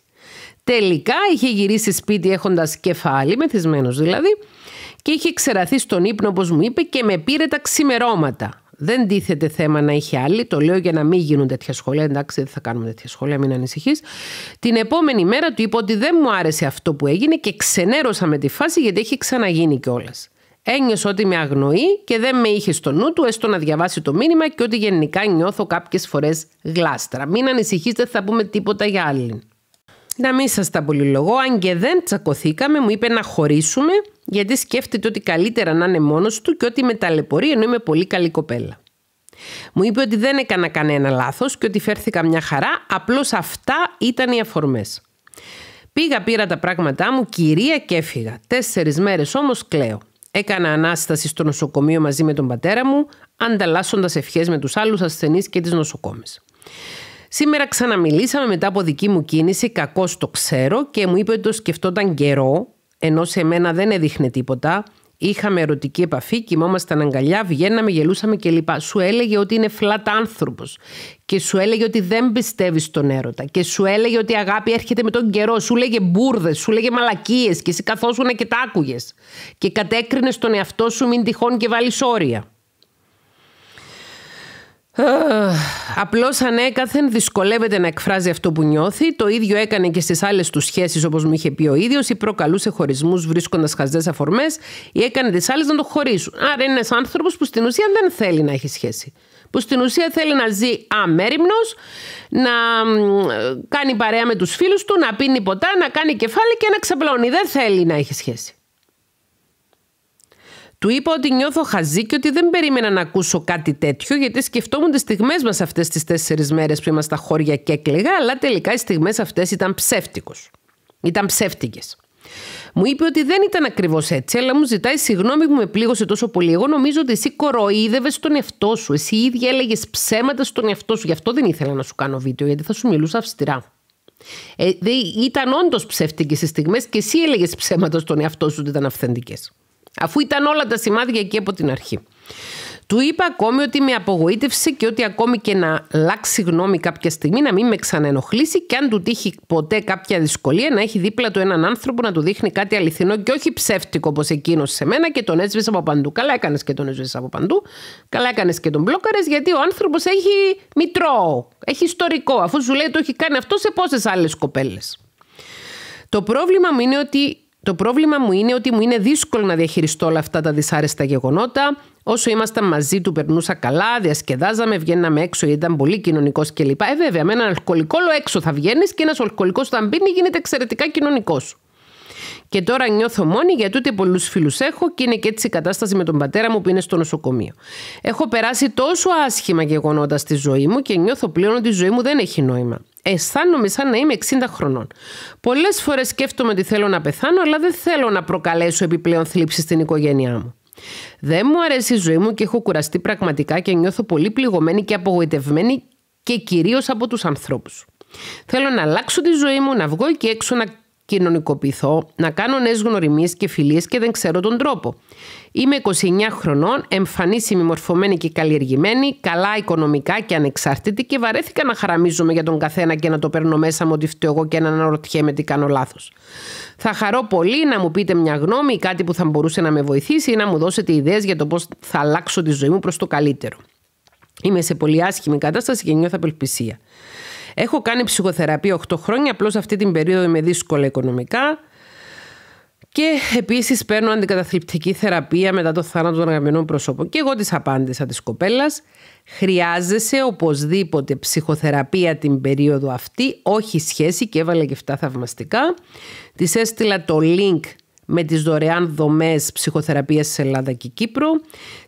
Τελικά είχε γυρίσει σπίτι έχοντας κεφάλι, μεθυσμένος δηλαδή, και είχε ξεραθεί στον ύπνο όπως μου είπε και με πήρε τα ξημερώματα. Δεν τίθεται θέμα να είχε άλλη. Το λέω για να μην γίνουν τέτοια σχόλια. Εντάξει, δεν θα κάνουμε τέτοια σχόλια, μην ανησυχείς. Την επόμενη μέρα του είπα ότι δεν μου άρεσε αυτό που έγινε και ξενέρωσα με τη φάση γιατί έχει ξαναγίνει κιόλας. Ένιωσε ότι με αγνοεί και δεν με είχε στο νου του, έστω να διαβάσει το μήνυμα και ότι γενικά νιώθω κάποιες φορές γλάστρα. Μην δεν θα πούμε τίποτα για άλλη να μην σας τα πολυλογώ, αν και δεν τσακωθήκαμε, μου είπε να χωρίσουμε, γιατί σκέφτεται ότι καλύτερα να είναι μόνος του και ότι με ταλαιπωρεί ενώ είμαι πολύ καλή κοπέλα. Μου είπε ότι δεν έκανα κανένα λάθος και ότι φέρθηκα μια χαρά, απλώς αυτά ήταν οι αφορμές. Πήγα, πήρα τα πράγματά μου, κυρία και έφυγα. Τέσσερις μέρες όμως κλαίω. Έκανα ανάσταση στο νοσοκομείο μαζί με τον πατέρα μου, ανταλλάσσοντας ευχές με τους άλλους ασθενείς και τις νοσοκόμες. Σήμερα ξαναμιλήσαμε μετά από δική μου κίνηση, κακό το ξέρω, και μου είπε ότι το σκεφτόταν καιρό, ενώ σε μένα δεν έδειχνε τίποτα. Είχαμε ερωτική επαφή, κοιμόμασταν αγκαλιά, βγαίναμε, γελούσαμε κλπ. Σου έλεγε ότι είναι φλατ άνθρωπος. Και σου έλεγε ότι δεν πιστεύεις στον έρωτα. Και σου έλεγε ότι η αγάπη έρχεται με τον καιρό. Σου λέγε μπουρδες, σου λέγε μαλακίες. Και εσύ καθόσουνα και τα άκουγες. Και κατέκρινες τον εαυτό σου, μην τυχόν και βάλεις όρια. Απλώς ανέκαθεν δυσκολεύεται να εκφράζει αυτό που νιώθει. Το ίδιο έκανε και στις άλλες τους σχέσεις, όπως μου είχε πει ο ίδιος, ή προκαλούσε χωρισμούς βρίσκοντας χαζές αφορμές ή έκανε τις άλλες να το χωρίσουν. Άρα είναι ένας άνθρωπος που στην ουσία δεν θέλει να έχει σχέση. Που στην ουσία θέλει να ζει αμέριμνος, να κάνει παρέα με τους φίλους του, να πίνει ποτά, να κάνει κεφάλι και να ξαπλώνει. Δεν θέλει να έχει σχέση. Του είπα ότι νιώθω χαζή και ότι δεν περίμενα να ακούσω κάτι τέτοιο, γιατί σκεφτόμουν τις στιγμές μας αυτές τις τέσσερις μέρες που είμαστε χώρια και έκλαιγα, αλλά τελικά οι στιγμές αυτές ήταν ψεύτικος. Ήταν ψεύτικες. Μου είπε ότι δεν ήταν ακριβώς έτσι, αλλά μου ζητάει συγγνώμη που με πλήγωσε τόσο πολύ. Εγώ νομίζω ότι εσύ κοροϊδεύες τον εαυτό σου. Εσύ ίδια έλεγες ψέματα στον εαυτό σου. Γι' αυτό δεν ήθελα να σου κάνω βίντεο, γιατί θα σου μιλούσα αυστηρά. Ε, δε, ήταν όντως ψεύτικες οι στιγμές και εσύ έλεγες ψέματα στον εαυτό σου ότι ήταν αυθεντικές. Αφού ήταν όλα τα σημάδια εκεί από την αρχή. Του είπα ακόμη ότι με απογοήτευσε και ότι ακόμη και να αλλάξει γνώμη κάποια στιγμή να μην με ξαναενοχλήσει και αν του τύχει ποτέ κάποια δυσκολία να έχει δίπλα του έναν άνθρωπο να του δείχνει κάτι αληθινό και όχι ψεύτικο όπως εκείνος σε μένα και τον έσβησε από παντού. Καλά έκανες και τον έσβησε από παντού. Καλά έκανες και τον μπλόκαρες γιατί ο άνθρωπος έχει μητρό. Έχει ιστορικό. Αφού σου λέει το έχει κάνει αυτό σε πόσες άλλες κοπέλες. Το πρόβλημα μου είναι ότι το πρόβλημα μου είναι ότι μου είναι δύσκολο να διαχειριστώ όλα αυτά τα δυσάρεστα γεγονότα. Όσο ήμασταν μαζί του, περνούσα καλά, διασκεδάζαμε, βγαίναμε έξω, ήταν πολύ κοινωνικός κλπ. Ε, βέβαια, με έναν αλκοολικό όλο έξω θα βγαίνεις και ένας αλκοολικός όταν μπίνει γίνεται εξαιρετικά κοινωνικός. Και τώρα νιώθω μόνη γιατί ούτε πολλούς φίλους έχω και είναι και έτσι η κατάσταση με τον πατέρα μου που είναι στο νοσοκομείο. Έχω περάσει τόσο άσχημα γεγονότα στη ζωή μου και νιώθω πλέον ότι η ζωή μου δεν έχει νόημα αισθάνομαι σαν να είμαι 60 χρονών. Πολλές φορές σκέφτομαι ότι θέλω να πεθάνω, αλλά δεν θέλω να προκαλέσω επιπλέον θλίψη στην οικογένειά μου. Δεν μου αρέσει η ζωή μου και έχω κουραστεί πραγματικά και νιώθω πολύ πληγωμένη και απογοητευμένη και κυρίως από τους ανθρώπους. Θέλω να αλλάξω τη ζωή μου, να βγω εκεί έξω, να κοινωνικοποιηθώ, να κάνω νέες γνωριμίες και φιλίες και δεν ξέρω τον τρόπο. Είμαι 29 χρονών, εμφανίσιμη, μορφωμένη και καλλιεργημένη, καλά οικονομικά και ανεξάρτητη και βαρέθηκα να χαραμίζομαι για τον καθένα και να το παίρνω μέσα μου ότι φταίω εγώ και να αναρωτιέμαι τι κάνω λάθος. Θα χαρώ πολύ να μου πείτε μια γνώμη ή κάτι που θα μπορούσε να με βοηθήσει ή να μου δώσετε ιδέες για το πώς θα αλλάξω τη ζωή μου προς το καλύτερο. Είμαι σε πολύ άσχημη κατάσταση και νιώθω απελπισία. Έχω κάνει ψυχοθεραπεία 8 χρόνια, απλώς αυτή την περίοδο είμαι δύσκολα οικονομικά. Και επίσης παίρνω αντικαταθλιπτική θεραπεία μετά το θάνατο των αγαπημένων προσώπων. Και εγώ τη απάντησα της κοπέλας. Χρειάζεσαι οπωσδήποτε ψυχοθεραπεία την περίοδο αυτή, όχι σχέση και έβαλε και αυτά θαυμαστικά. Της έστειλα το link με τις δωρεάν δομές ψυχοθεραπείας σε Ελλάδα και Κύπρο.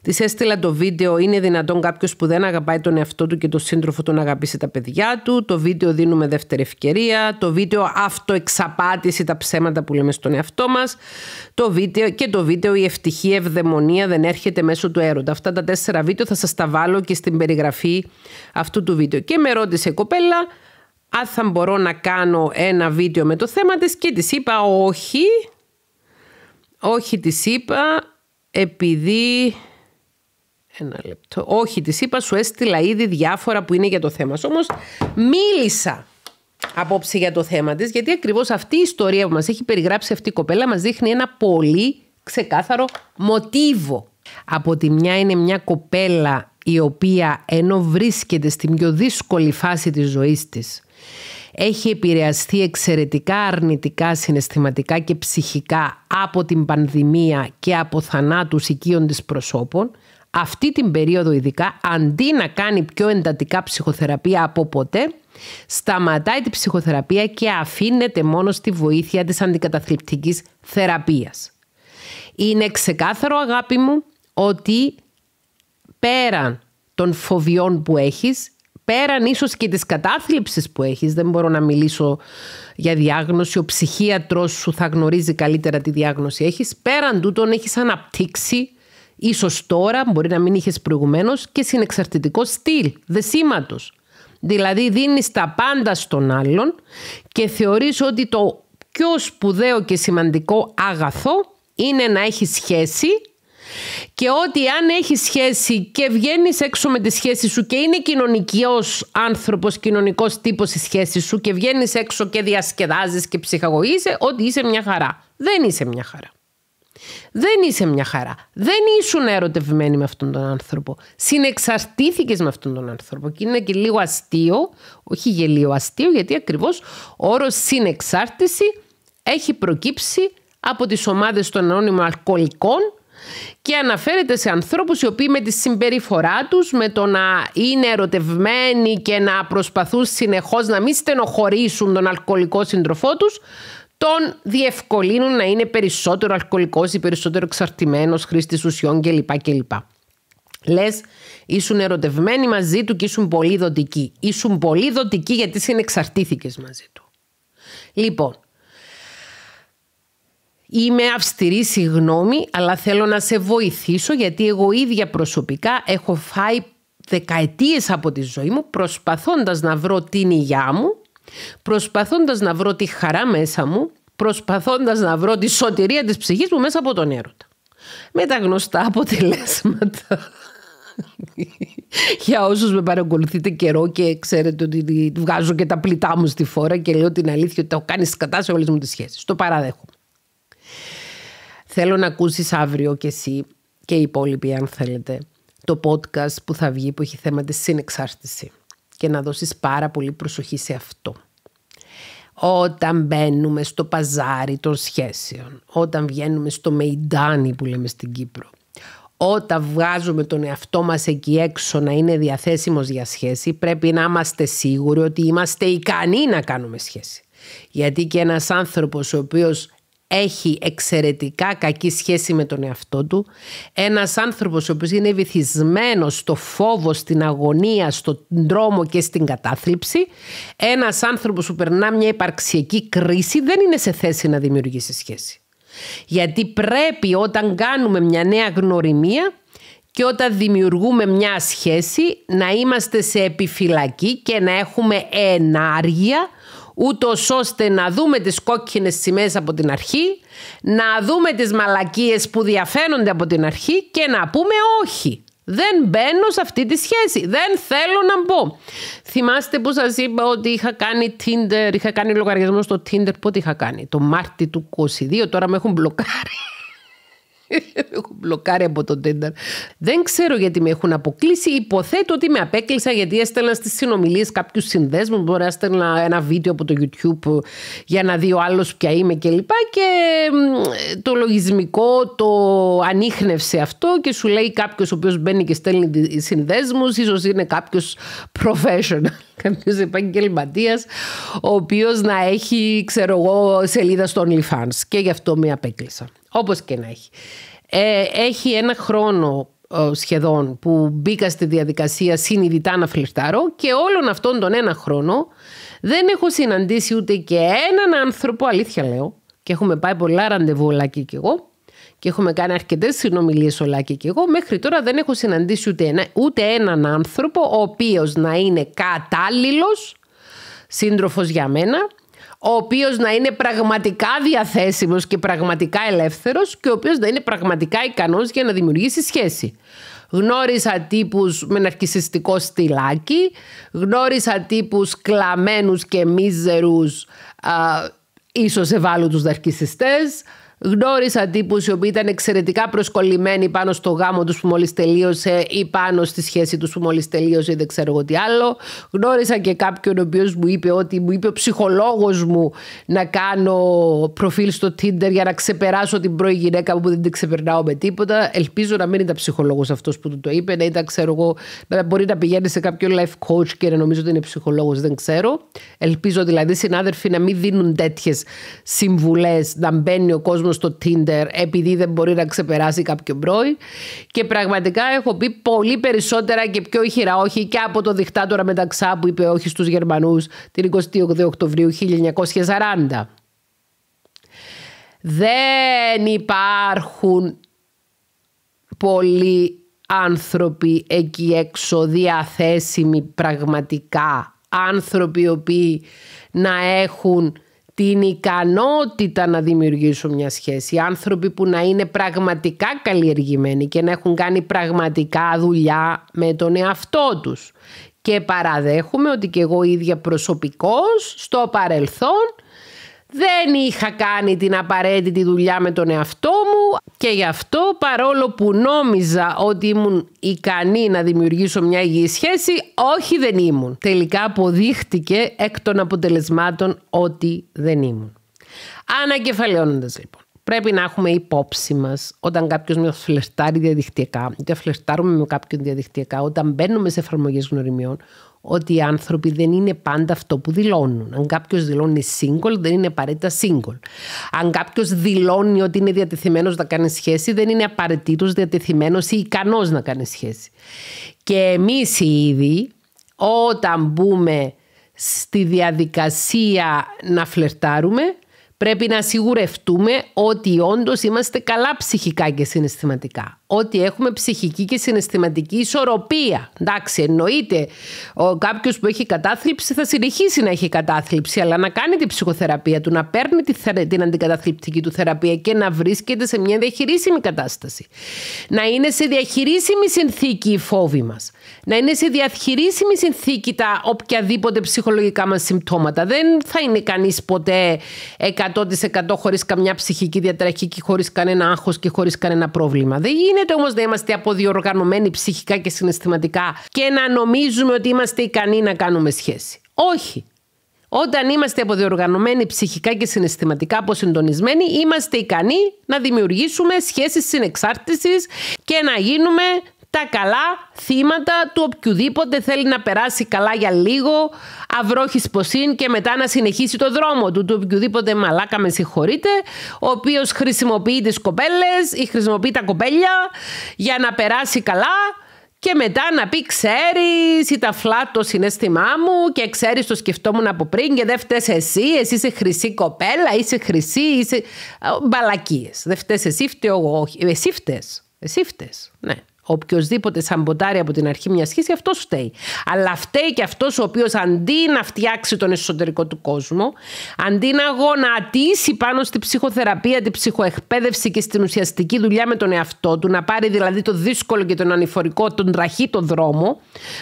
Της έστειλα το βίντεο «Είναι δυνατόν κάποιος που δεν αγαπάει τον εαυτό του και τον σύντροφο του να αγαπήσει τα παιδιά του». Το βίντεο «Δίνουμε δεύτερη ευκαιρία». Το βίντεο «Αυτοεξαπάτηση τα ψέματα που λέμε στον εαυτό μας». Το βίντεο και το βίντεο «Η ευτυχή ευδαιμονία δεν έρχεται μέσω του έρωτα». Αυτά τα τέσσερα βίντεο θα σας τα βάλω και στην περιγραφή αυτού του βίντεο. Και με ρώτησε η κοπέλα αν θα μπορώ να κάνω ένα βίντεο με το θέμα της και της είπα όχι όχι τη είπα επειδή... Ένα λεπτό. Όχι τη είπα, σου έστειλα ήδη διάφορα που είναι για το θέμα Όμως μίλησα απόψη για το θέμα της, γιατί ακριβώς αυτή η ιστορία που μας έχει περιγράψει αυτή η κοπέλα μας δείχνει ένα πολύ ξεκάθαρο μοτίβο. Από τη μια είναι μια κοπέλα η οποία ενώ βρίσκεται στην πιο δύσκολη φάση της ζωής της έχει επηρεαστεί εξαιρετικά αρνητικά συναισθηματικά και ψυχικά από την πανδημία και από θανάτους οικείων της προσώπων, αυτή την περίοδο ειδικά, αντί να κάνει πιο εντατικά ψυχοθεραπεία από ποτέ, σταματάει τη ψυχοθεραπεία και αφήνεται μόνο στη βοήθεια της αντικαταθλιπτικής θεραπείας. Είναι ξεκάθαρο αγάπη μου ότι πέραν των φοβιών που έχεις πέραν ίσως και της κατάθλιψης που έχεις, δεν μπορώ να μιλήσω για διάγνωση, ο ψυχίατρος σου θα γνωρίζει καλύτερα τη διάγνωση έχεις, πέραν τούτων έχεις αναπτύξει, ίσως τώρα, μπορεί να μην είχες προηγούμενω και συνεξαρτητικό στυλ, δεσίματος. Δηλαδή δίνεις τα πάντα στον άλλον και θεωρείς ότι το πιο σπουδαίο και σημαντικό άγαθο είναι να έχεις σχέση και ότι αν έχεις σχέση και βγαίνεις έξω με τη σχέση σου και είναι κοινωνικός άνθρωπος, κοινωνικός τύπος η σχέση σου και βγαίνεις έξω και διασκεδάζεις και ψυχαγωγείσαι, ότι είσαι μια χαρά. Δεν είσαι μια χαρά. Δεν είσαι μια χαρά. Δεν ήσουν ερωτευμένη με αυτόν τον άνθρωπο. Συνεξαρτήθηκες με αυτόν τον άνθρωπο. Και είναι και λίγο αστείο, όχι γελίο αστείο, γιατί ακριβώς, ο όρος συνεξάρτηση έχει προκύψει από τις ομάδες των ανώνυμων αλκοολικών και αναφέρεται σε ανθρώπους οι οποίοι με τη συμπεριφορά τους, με το να είναι ερωτευμένοι και να προσπαθούν συνεχώς να μην στενοχωρήσουν τον αλκοολικό σύντροφό τους, τον διευκολύνουν να είναι περισσότερο αλκοολικός ή περισσότερο εξαρτημένος χρήστης ουσιών κλπ. κλπ. Λες, ήσουν ερωτευμένοι μαζί του και ήσουν πολύ δοτικοί. Ήσουν πολύ δοτικοί γιατί συνεξαρτήθηκες μαζί του. Λοιπόν, Είμαι αυστηρή, συγγνώμη, αλλά θέλω να σε βοηθήσω γιατί εγώ ίδια προσωπικά έχω φάει δεκαετίες από τη ζωή μου προσπαθώντας να βρω την υγειά μου, προσπαθώντας να βρω τη χαρά μέσα μου, προσπαθώντας να βρω τη σωτηρία της ψυχής μου μέσα από τον έρωτα. Με τα γνωστά αποτελέσματα. Για όσους με παρακολουθείτε καιρό και ξέρετε ότι βγάζω και τα πλητά μου στη φόρα και λέω την αλήθεια ότι το κάνεις κατά σε όλες μου τις σχέσεις. Το παραδέχομαι. Θέλω να ακούσεις αύριο και εσύ και οι υπόλοιποι αν θέλετε το podcast που θα βγει που έχει θέμα της συνεξάρτηση και να δώσεις πάρα πολύ προσοχή σε αυτό. Όταν μπαίνουμε στο παζάρι των σχέσεων, όταν βγαίνουμε στο μεϊντάνι που λέμε στην Κύπρο, όταν βγάζουμε τον εαυτό μας εκεί έξω να είναι διαθέσιμος για σχέση, πρέπει να είμαστε σίγουροι ότι είμαστε ικανοί να κάνουμε σχέση. Γιατί και ένας άνθρωπος ο οποίος έχει εξαιρετικά κακή σχέση με τον εαυτό του. Ένας άνθρωπος ο οποίος είναι βυθισμένος στο φόβο, στην αγωνία, στον τρόμο και στην κατάθλιψη. Ένας άνθρωπος που περνά μια υπαρξιακή κρίση δεν είναι σε θέση να δημιουργήσει σχέση. Γιατί πρέπει όταν κάνουμε μια νέα γνωριμία και όταν δημιουργούμε μια σχέση να είμαστε σε επιφυλακή και να έχουμε ενάργεια ούτως ώστε να δούμε τις κόκκινες σημαίες από την αρχή, να δούμε τις μαλακίες που διαφαίνονται από την αρχή και να πούμε όχι. Δεν μπαίνω σε αυτή τη σχέση. Δεν θέλω να μπω. Θυμάστε που σας είπα ότι είχα κάνει Tinder, είχα κάνει λογαριασμό στο Tinder. Πότε είχα κάνει, το Μάρτι του 22, τώρα με έχουν μπλοκάρει. Έχω μπλοκάρει από τον Τένταρ. Δεν ξέρω γιατί με έχουν αποκλείσει. Υποθέτω ότι με απέκλεισα γιατί έστελνα στις συνομιλίες κάποιους συνδέσμους. Μπορεί να έστελνα ένα βίντεο από το YouTube για να δει ο άλλος ποια είμαι κλπ. Και, και το λογισμικό το ανείχνευσε αυτό και σου λέει κάποιος ο οποίος μπαίνει και στέλνει συνδέσμου. Σω είναι κάποιος professional, κάποιος επαγγελματίας, ο οποίος να έχει, ξέρω εγώ, σελίδα στο OnlyFans. Και γι' αυτό με απέκλεισα όπως και να έχει. Ε, έχει ένα χρόνο ε, σχεδόν που μπήκα στη διαδικασία συνειδητά να φλερτάρω και όλον αυτόν τον ένα χρόνο δεν έχω συναντήσει ούτε και έναν άνθρωπο, αλήθεια λέω, και έχουμε πάει πολλά ραντεβού όλα και εγώ και έχουμε κάνει αρκετές συνομιλίες ο και εγώ. Μέχρι τώρα δεν έχω συναντήσει ούτε, ούτε έναν άνθρωπο ο οποίος να είναι κατάλληλος σύντροφος για μένα ο οποίος να είναι πραγματικά διαθέσιμος και πραγματικά ελεύθερος και ο οποίος να είναι πραγματικά ικανός για να δημιουργήσει σχέση. Γνώρισα τύπους με ναρκισιστικό στυλάκι, γνώρισα τύπους κλαμμένους και μίζερους, α, ίσως ευάλωτους ναρκισιστές, Γνώρισα τύπους οι οποίοι ήταν εξαιρετικά προσκολλημένοι πάνω στο γάμο τους που μόλις τελείωσε ή πάνω στη σχέση τους που μόλις τελείωσε ή δεν ξέρω εγώ τι άλλο. Γνώρισα και κάποιον ο οποίος μου είπε ότι μου είπε ο ψυχολόγος μου να κάνω προφίλ στο Tinder για να ξεπεράσω την πρώη γυναίκα που δεν την ξεπερνάω με τίποτα. Ελπίζω να μην ήταν ψυχολόγος αυτός που του το είπε, να ήταν, ξέρω εγώ, μπορεί να πηγαίνει σε κάποιο life coach και να νομίζω ότι είναι ψυχολόγος, δεν ξέρω. Ελπίζω δηλαδή συνάδελφοι να μην δίνουν τέτοιες συμβουλές, να μπαίνει ο κόσμος στο Tinder επειδή δεν μπορεί να ξεπεράσει κάποιο πρώι. Και πραγματικά έχω πει πολύ περισσότερα και πιο ηχηρά όχι και από το δικτάτορα μεταξά που είπε όχι στους Γερμανούς την 28 Οκτωβρίου 1940. Δεν υπάρχουν πολλοί άνθρωποι εκεί έξω διαθέσιμοι πραγματικά. Άνθρωποι οι οποίοι να έχουν την ικανότητα να δημιουργήσουν μια σχέση. Άνθρωποι που να είναι πραγματικά καλλιεργημένοι και να έχουν κάνει πραγματικά δουλειά με τον εαυτό τους. Και παραδέχομαι ότι και εγώ ίδια προσωπικώς στο παρελθόν δεν είχα κάνει την απαραίτητη δουλειά με τον εαυτό μου και γι' αυτό παρόλο που νόμιζα ότι ήμουν ικανή να δημιουργήσω μια υγιή σχέση, όχι δεν ήμουν. Τελικά αποδείχτηκε εκ των αποτελεσμάτων ότι δεν ήμουν. Ανακεφαλαιώνοντας λοιπόν. Πρέπει να έχουμε υπόψη μας όταν κάποιος με φλερτάρει διαδικτυακά, είτε φλερτάρουμε με κάποιον διαδικτυακά, όταν μπαίνουμε σε εφαρμογές γνωριμιών, ότι οι άνθρωποι δεν είναι πάντα αυτό που δηλώνουν. Αν κάποιος δηλώνει single, δεν είναι απαραίτητα single. Αν κάποιος δηλώνει ότι είναι διατεθειμένος να κάνει σχέση, δεν είναι απαραίτητος διατεθειμένος ή ικανός να κάνει σχέση. Και εμείς οι ίδιοι, όταν μπούμε στη διαδικασία να φλερτάρουμε, Πρέπει να σιγουρευτούμε ότι όντως είμαστε καλά ψυχικά και συναισθηματικά. Ότι έχουμε ψυχική και συναισθηματική ισορροπία. Εντάξει, εννοείται κάποιος που έχει κατάθλιψη θα συνεχίσει να έχει κατάθλιψη, αλλά να κάνει την ψυχοθεραπεία του, να παίρνει την αντικαταθλιπτική του θεραπεία και να βρίσκεται σε μια διαχειρίσιμη κατάσταση. Να είναι σε διαχειρίσιμη συνθήκη η φόβη μας να είναι σε διαχειρίσιμη συνθήκη τα οποιαδήποτε ψυχολογικά μας συμπτώματα. Δεν θα είναι κανείς ποτέ 100% χωρίς καμιά ψυχική διατραχή και χωρίς κανένα άγχος και χωρίς κανένα πρόβλημα. Δεν γίνεται όμως να είμαστε αποδιοργανωμένοι ψυχικά και συναισθηματικά και να νομίζουμε ότι είμαστε ικανοί να κάνουμε σχέση. Όχι. Όταν είμαστε αποδιοργανωμένοι ψυχικά και συναισθηματικά αποσυντονισμένοι, είμαστε ικανοί να δημιουργήσουμε σχέσεις συνεξάρτησης και να γίνουμε τα καλά θύματα του οποιοδήποτε θέλει να περάσει καλά για λίγο, αυρόχη ποσίν και μετά να συνεχίσει το δρόμο του, του οποιοδήποτε μαλάκα με συγχωρείτε, ο οποίος χρησιμοποιεί τις κοπέλες ή χρησιμοποιεί τα κοπέλια για να περάσει καλά και μετά να πει ξέρεις ήταν τα το συνέστημά μου και ξέρεις το σκεφτόμουν από πριν και δεν φταίς εσύ, εσύ είσαι χρυσή κοπέλα, είσαι χρυσή, είσαι ε, μπαλακίες. Δεν φταίς εσύ, φταίω εγώ, Εσύ φταίς, εσύ ναι. Οποιοδήποτε σαμποτάρει από την αρχή μιας σχέσης, αυτό φταίει. Αλλά φταίει και αυτός ο οποίος αντί να φτιάξει τον εσωτερικό του κόσμο, αντί να γονατίσει πάνω στη ψυχοθεραπεία, τη ψυχοεκπαίδευση και στην ουσιαστική δουλειά με τον εαυτό του, να πάρει δηλαδή το δύσκολο και τον ανηφορικό, τον το δρόμο,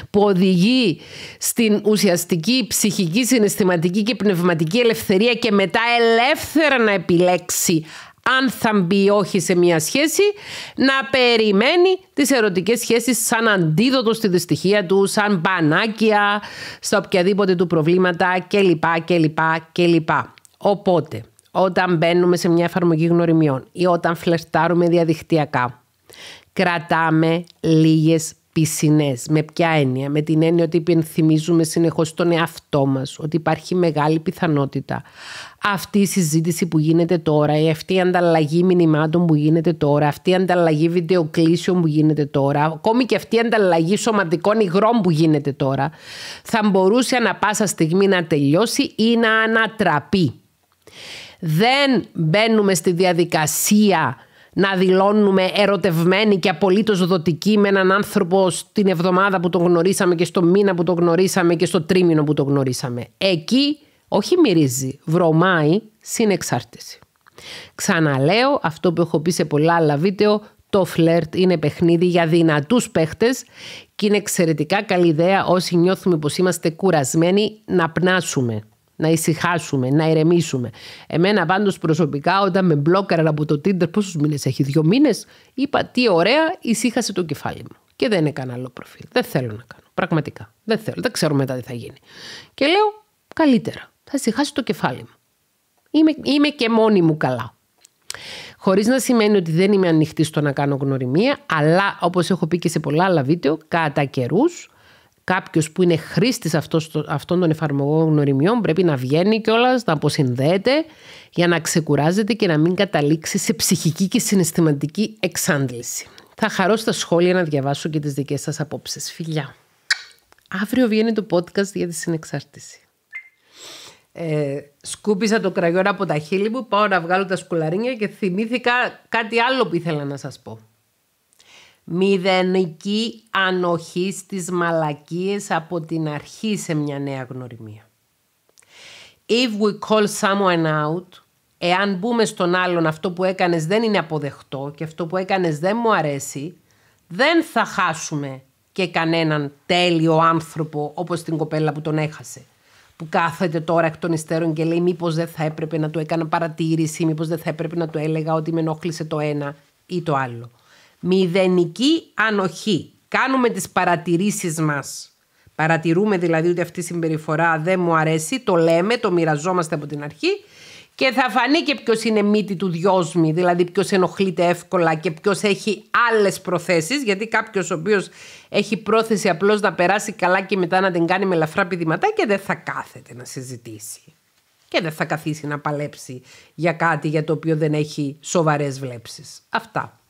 που οδηγεί στην ουσιαστική ψυχική, συναισθηματική και πνευματική ελευθερία και μετά ελεύθερα να επιλέξει αν θα μπει όχι σε μια σχέση, να περιμένει τις ερωτικές σχέσεις σαν αντίδοτο στη δυστυχία του, σαν πανάκια στα οποιαδήποτε του προβλήματα κλπ. κλπ, κλπ. Οπότε, όταν μπαίνουμε σε μια εφαρμογή γνωριμιών ή όταν φλερτάρουμε διαδικτυακά, κρατάμε λίγες πισινές. Με ποια έννοια, με την έννοια ότι υπενθυμίζουμε συνεχώς τον εαυτό μας, ότι υπάρχει μεγάλη πιθανότητα αυτή η συζήτηση που γίνεται τώρα, η αυτή η ανταλλαγή μηνυμάτων που γίνεται τώρα, αυτή η ανταλλαγή βιντεοκλήσεων που γίνεται τώρα, ακόμη και αυτή η ανταλλαγή σωματικών υγρών που γίνεται τώρα, θα μπορούσε ανα πάσα στιγμή να τελειώσει ή να ανατραπεί. Δεν μπαίνουμε στη διαδικασία να δηλώνουμε ερωτευμένοι και απολύτως δοτικοί με έναν άνθρωπο στην εβδομάδα που τον γνωρίσαμε και στο μήνα που τον γνωρίσαμε και στο τρίμηνο που τον γνωρίσαμε. Εκεί όχι μυρίζει, βρωμάει συνεξάρτηση. Ξαναλέω αυτό που έχω πει σε πολλά άλλα βίντεο, το φλερτ είναι παιχνίδι για δυνατούς παίχτες και είναι εξαιρετικά καλή ιδέα όσοι νιώθουμε πως είμαστε κουρασμένοι να πνάσουμε να ησυχάσουμε, να ηρεμήσουμε. Εμένα πάντως προσωπικά όταν με μπλόκαραν από το Tinder πόσους μήνες έχει, δύο μήνες, είπα τι ωραία ησύχασε το κεφάλι μου. Και δεν έκανα άλλο προφίλ. Δεν θέλω να κάνω. Πραγματικά. Δεν θέλω. Δεν ξέρω μετά τι θα γίνει. Και λέω καλύτερα. Θα ησυχάσει το κεφάλι μου. Είμαι, είμαι και μόνη μου καλά. Χωρίς να σημαίνει ότι δεν είμαι ανοιχτή στο να κάνω γνωριμία, αλλά όπως έχω πει και σε πολλά άλλα βίντεο, κατά καιρούς κάποιος που είναι χρήστης αυτών των εφαρμογών γνωριμιών πρέπει να βγαίνει κιόλας, να αποσυνδέεται για να ξεκουράζεται και να μην καταλήξει σε ψυχική και συναισθηματική εξάντληση. Θα χαρώ στα σχόλια να διαβάσω και τις δικές σας απόψεις. Φιλιά! Αύριο βγαίνει το podcast για τη συνεξάρτηση. Ε, σκούπισα το κραγιόρα από τα χείλη μου, πάω να βγάλω τα σκουλαρίνια και θυμήθηκα κάτι άλλο που ήθελα να σας πω. Μηδενική ανοχή στις μαλακίες από την αρχή σε μια νέα γνωριμία. If we call someone out, εάν μπούμε στον άλλον αυτό που έκανες δεν είναι αποδεκτό και αυτό που έκανες δεν μου αρέσει, δεν θα χάσουμε και κανέναν τέλειο άνθρωπο όπως την κοπέλα που τον έχασε. Που κάθεται τώρα εκ των υστέρων και λέει μήπως δεν θα έπρεπε να του έκανα παρατήρηση, μήπως δεν θα έπρεπε να του έλεγα ότι με ενόχλησε το ένα ή το άλλο. Μηδενική ανοχή. Κάνουμε τις παρατηρήσεις μας. Παρατηρούμε δηλαδή ότι αυτή η συμπεριφορά δεν μου αρέσει, το λέμε, το μοιραζόμαστε από την αρχή και θα φανεί και ποιος είναι μύτη του διόσμη, δηλαδή ποιος ενοχλείται εύκολα και ποιος έχει άλλες προθέσεις Γιατί κάποιος ο οποίος έχει πρόθεση απλώς να περάσει καλά και μετά να την κάνει με ελαφρά και δεν θα κάθεται να συζητήσει. Και δεν θα καθίσει να παλέψει για κάτι για το οποίο δεν έχει σοβαρές βλέψεις. Αυτά.